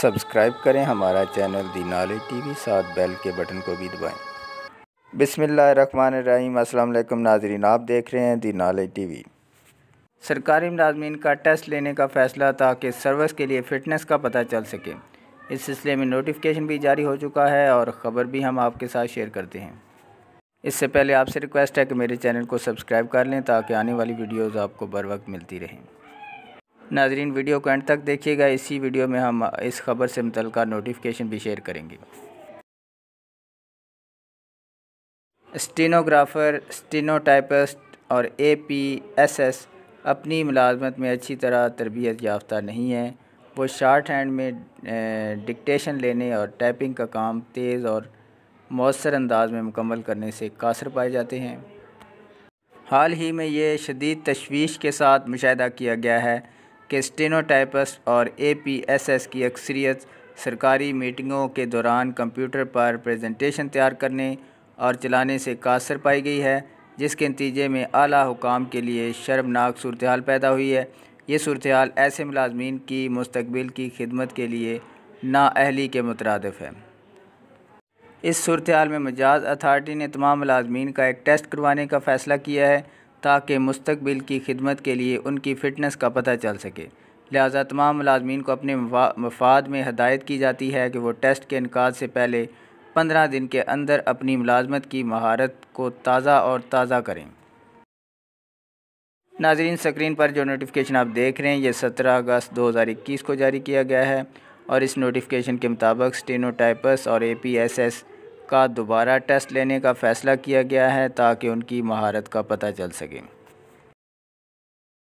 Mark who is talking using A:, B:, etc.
A: subscribe करें हमारा channel the knowledge TV साथ बेल के बटन को भी दबाएं बिसमीम अल्लाम नाजरीन आप देख रहे हैं दी नॉलेज टीवी सरकारी मुलाजमीन का टेस्ट लेने का फ़ैसला ताकि सर्विस के लिए फ़िटनेस का पता चल सके इस सिलसिले में नोटिफिकेशन भी जारी हो चुका है और ख़बर भी हम आपके साथ शेयर करते हैं इससे पहले आपसे रिक्वेस्ट है कि मेरे चैनल को सब्सक्राइब कर लें ताकि आने वाली वीडियोज़ आपको बर वक्त मिलती रहें नाजरीन वीडियो को एंड तक देखिएगा इसी वीडियो में हम इस खबर से मुतल नोटिफिकेशन भी शेयर करेंगे स्टेनोग्राफ़र स्टेनोटाइपिस्ट और ए पी एस एस अपनी मुलाजमत में अच्छी तरह तरबियत याफ्ता नहीं है वो शार्ट हैंड में डिक्टेशन लेने और टाइपिंग का काम तेज़ और मौसर अंदाज में मुकम्मल करने से कासर पाए जाते हैं हाल ही में ये शदीद तशवीश के साथ मुशाह किया गया है के स्टेनोटाइपस और ए पी एस एस की अक्सरियत सरकारी मीटिंगों के दौरान कंप्यूटर पर प्रेजेंटेशन तैयार करने और चलाने से कासर पाई गई है जिसके नतीजे में आला हुकाम के लिए शर्मनाक सूरत हाल पैदा हुई है ये सूरत हाल ऐसे मुलाजमीन की मुस्तबिल की खिदमत के लिए नाअहली के मुतरदफ़ है इस सूरत हाल में मजाज अथार्टी ने तमाम मुलाजमीन का एक टेस्ट करवाने का फ़ैसला किया है ताकि मुस्तबिल की खिदमत के लिए उनकी फ़िटनेस का पता चल सके लिहाजा तमाम मुलाजमीन को अपने मफाद में हदायत की जाती है कि वो टेस्ट के इनका से पहले पंद्रह दिन के अंदर अपनी मुलाजमत की महारत को ताज़ा और ताज़ा करें नाजरीन स्क्रीन पर जो नोटिफिकेशन आप देख रहे हैं ये सत्रह अगस्त दो हज़ार इक्कीस को जारी किया गया है और इस नोटिफिकेशन के मुताबिक स्टेनोटाइपस और ए पी एस एस का दोबारा टेस्ट लेने का फ़ैसला किया गया है ताकि उनकी महारत का पता चल सके